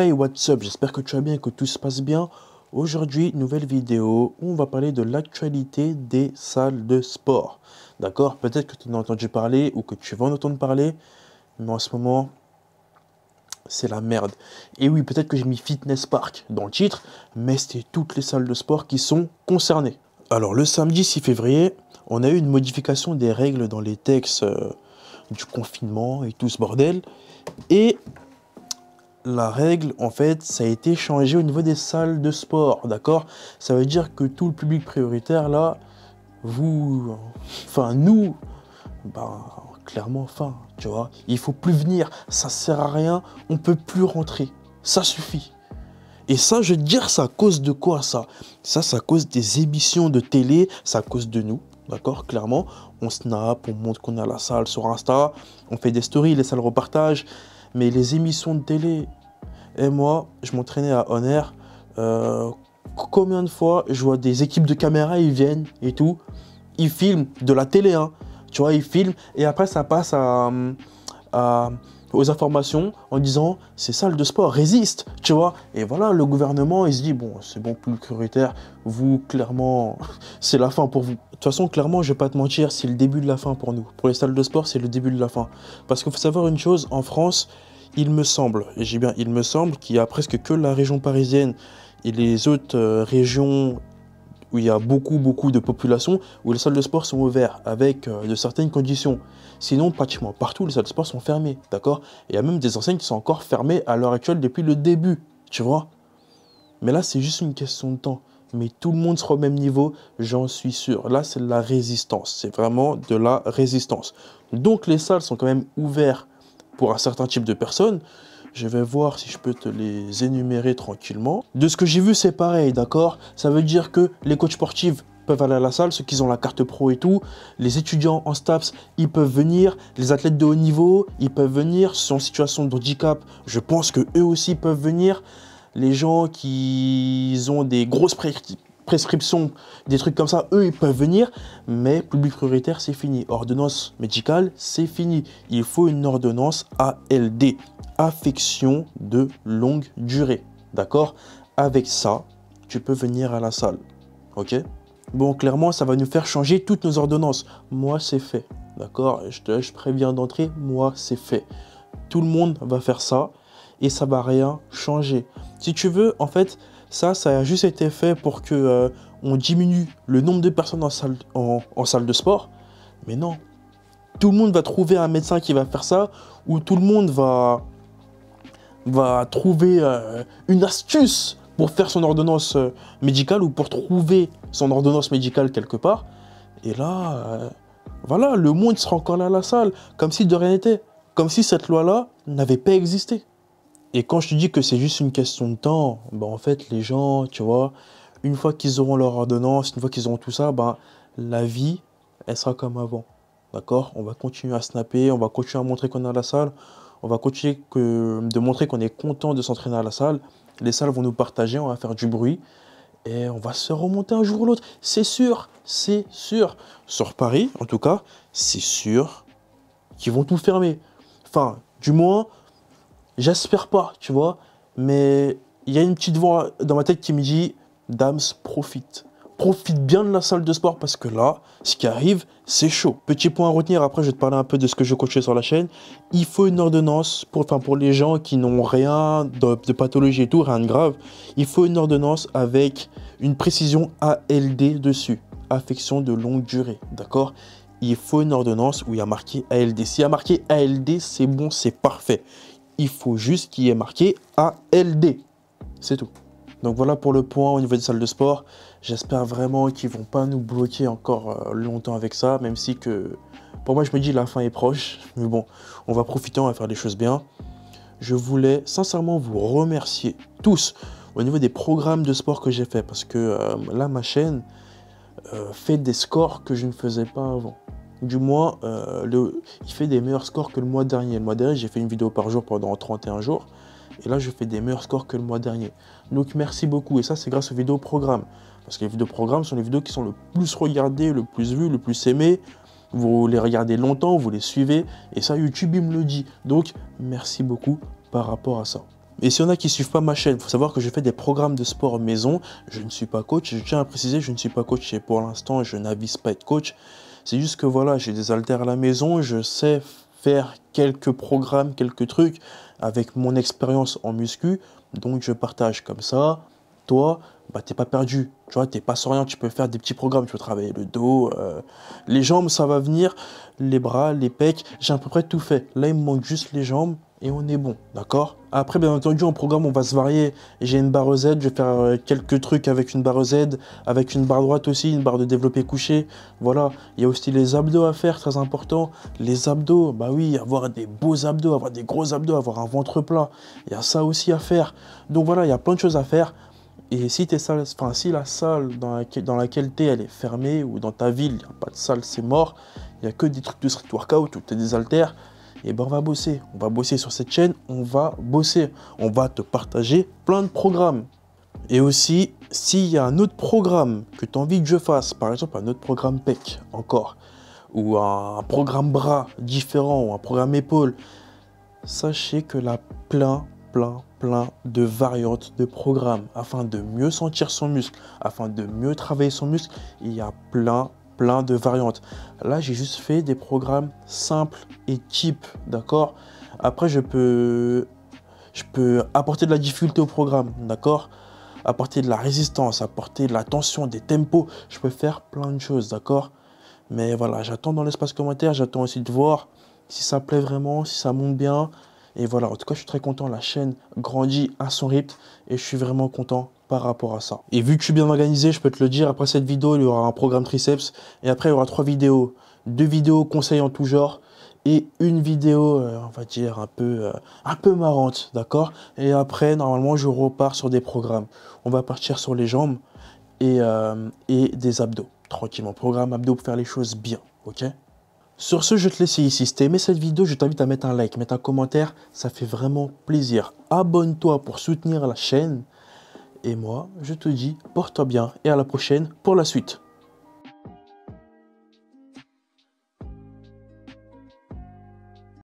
Hey what's up, j'espère que tu vas bien que tout se passe bien. Aujourd'hui, nouvelle vidéo où on va parler de l'actualité des salles de sport. D'accord Peut-être que tu n'as entendu parler ou que tu vas en entendre parler, mais en ce moment, c'est la merde. Et oui, peut-être que j'ai mis Fitness Park dans le titre, mais c'était toutes les salles de sport qui sont concernées. Alors le samedi 6 février, on a eu une modification des règles dans les textes euh, du confinement et tout ce bordel. Et la règle, en fait, ça a été changé au niveau des salles de sport, d'accord Ça veut dire que tout le public prioritaire, là, vous, enfin, nous, ben, clairement, enfin, tu vois, il faut plus venir, ça sert à rien, on peut plus rentrer, ça suffit. Et ça, je veux dire, ça cause de quoi, ça Ça, ça cause des émissions de télé, ça cause de nous, D'accord Clairement, on snap, on montre qu'on a la salle sur Insta, on fait des stories, les salles repartagent. Mais les émissions de télé et moi, je m'entraînais à Honor. Euh, combien de fois je vois des équipes de caméras, ils viennent et tout. Ils filment de la télé, hein. Tu vois, ils filment et après ça passe à, aux informations en disant ces salles de sport résistent, tu vois. Et voilà, le gouvernement, il se dit bon, c'est bon, plus prioritaire, vous, clairement, c'est la fin pour vous. De toute façon, clairement, je vais pas te mentir, c'est le début de la fin pour nous. Pour les salles de sport, c'est le début de la fin. Parce qu'il faut savoir une chose, en France, il me semble, j'ai bien il me semble, qu'il y a presque que la région parisienne et les autres euh, régions où il y a beaucoup, beaucoup de population, où les salles de sport sont ouvertes avec euh, de certaines conditions. Sinon, pratiquement partout, les salles de sport sont fermées, d'accord Il y a même des enseignes qui sont encore fermées à l'heure actuelle depuis le début, tu vois Mais là, c'est juste une question de temps. Mais tout le monde sera au même niveau, j'en suis sûr. Là, c'est la résistance. C'est vraiment de la résistance. Donc, les salles sont quand même ouvertes pour un certain type de personnes. Je vais voir si je peux te les énumérer tranquillement. De ce que j'ai vu, c'est pareil, d'accord Ça veut dire que les coachs sportifs peuvent aller à la salle, ceux qui ont la carte pro et tout. Les étudiants en STAPS, ils peuvent venir. Les athlètes de haut niveau, ils peuvent venir. sans situation de handicap, je pense que eux aussi peuvent venir. Les gens qui ont des grosses pré prescriptions, des trucs comme ça, eux, ils peuvent venir, mais public prioritaire, c'est fini. Ordonnance médicale, c'est fini. Il faut une ordonnance ALD, affection de longue durée. D'accord Avec ça, tu peux venir à la salle. OK Bon, clairement, ça va nous faire changer toutes nos ordonnances. Moi, c'est fait. D'accord je, te, préviens d'entrer, moi, c'est fait. Tout le monde va faire ça et ça va rien changer. Si tu veux, en fait, ça, ça a juste été fait pour que euh, on diminue le nombre de personnes en salle, en, salle de sport. Mais non, tout le monde va trouver un médecin qui va faire ça, ou tout le monde va, va trouver euh, une astuce pour faire son ordonnance euh, médicale ou pour trouver son ordonnance médicale quelque part. Et là, voilà, le monde sera encore là à la salle, comme si de rien n'était, comme si cette loi-là n'avait pas existé. Et quand je te dis que c'est juste une question de temps, ben, en fait, les gens, tu vois, une fois qu'ils auront leur ordonnance, une fois qu'ils auront tout ça, bah, la vie, elle sera comme avant. D'accord On va continuer à snapper, on va continuer à montrer qu'on est à la salle, on va continuer que, de montrer qu'on est content de s'entraîner à la salle. Les salles vont nous partager, on va faire du bruit et on va se remonter un jour ou l'autre. C'est sûr, c'est sûr. Sur Paris, en tout cas, c'est sûr qu'ils vont tout fermer. Enfin, du moins, J'espère pas, tu vois. Mais il y a une petite voix dans ma tête qui me dit Dams, profite. Profite bien de la salle de sport parce que là, ce qui arrive, c'est chaud. Petit point à retenir, après je vais te parler un peu de ce que je coachais sur la chaîne. Il faut une ordonnance pour, enfin, pour les gens qui n'ont rien de, de, pathologie et tout, rien de grave. Il faut une ordonnance avec une précision ALD dessus. Affection de longue durée, d'accord Il faut une ordonnance où il y a marqué ALD. S'il y a marqué ALD, c'est bon, c'est parfait il faut juste qu'il y ait marqué ALD. C'est tout. Donc voilà pour le point au niveau des salles de sport. J'espère vraiment qu'ils vont pas nous bloquer encore euh, longtemps avec ça, même si que pour moi je me dis la fin est proche. Mais bon, on va profiter, on va faire les choses bien. Je voulais sincèrement vous remercier tous au niveau des programmes de sport que j'ai fait parce que euh, là ma chaîne euh, fait des scores que je ne faisais pas avant du moins, euh, il fait des meilleurs scores que le mois dernier. Le mois dernier, j'ai fait une vidéo par jour pendant 31 jours. Et là, je fais des meilleurs scores que le mois dernier. Donc, merci beaucoup. Et ça, c'est grâce aux vidéos programmes. Parce que les vidéos programmes sont les vidéos qui sont le plus regardées, le plus vues, le plus aimées. Vous les regardez longtemps, vous les suivez. Et ça, YouTube, il me le dit. Donc, merci beaucoup par rapport à ça. Et s'il y en a qui ne suivent pas ma chaîne, il faut savoir que je fais des programmes de sport maison. Je ne suis pas coach. Je tiens à préciser, je ne suis pas coach et pour l'instant, je n'avise pas être coach. C'est juste que voilà, j'ai des haltères à la maison, je sais faire quelques programmes, quelques trucs avec mon expérience en muscu. Donc je partage comme ça. Toi, bah, t'es pas perdu. Tu vois, t'es pas sans rien. Tu peux faire des petits programmes. Tu peux travailler le dos, euh, les jambes, ça va venir. Les bras, les pecs. J'ai à peu près tout fait. Là, il me manque juste les jambes et on est bon, d'accord Après, bien entendu, en programme, on va se varier. J'ai une barre Z, je vais faire euh, quelques trucs avec une barre Z, avec une barre droite aussi, une barre de développé couché. Voilà, il y a aussi les abdos à faire, très important. Les abdos, bah oui, avoir des beaux abdos, avoir des gros abdos, avoir un ventre plat. Il y a ça aussi à faire. Donc voilà, il y a plein de choses à faire. Et si, es salle, enfin, si la salle dans laquelle, dans tu es, elle est fermée, ou dans ta ville, il n'y a pas de salle, c'est mort, il n'y a que des trucs de street workout ou tu des haltères, et eh ben on va bosser. On va bosser sur cette chaîne, on va bosser. On va te partager plein de programmes. Et aussi, s'il y a un autre programme que tu as envie que je fasse, par exemple un autre programme PEC encore, ou un programme bras différent, ou un programme épaule, sachez que la plein, plein, plein de variantes de programmes afin de mieux sentir son muscle, afin de mieux travailler son muscle. Il y a plein plein de variantes. Là, j'ai juste fait des programmes simples et cheap, d'accord Après, je peux, je peux apporter de la difficulté au programme, d'accord Apporter de la résistance, apporter de la tension, des tempos. Je peux faire plein de choses, d'accord Mais voilà, j'attends dans l'espace commentaire, j'attends aussi de voir si ça plaît vraiment, si ça monte bien. Et voilà, en tout cas, je suis très content. La chaîne grandit à son rythme et je suis vraiment content par rapport à ça. Et vu que je suis bien organisé, je peux te le dire, après cette vidéo, il y aura un programme triceps, et après il y aura trois vidéos, deux vidéos conseils en tout genre, et une vidéo, euh, on va dire, un peu, euh, un peu marrante, d'accord Et après, normalement, je repars sur des programmes. On va partir sur les jambes et, euh, des abdos, tranquillement. Programme abdos pour faire les choses bien, ok sur ce, je te laisse ici. Si t'as aimé cette vidéo, je t'invite à mettre un like, mettre un commentaire, ça fait vraiment plaisir. Abonne-toi pour soutenir la chaîne. Et moi, je te dis, porte-toi bien et à la prochaine pour la suite.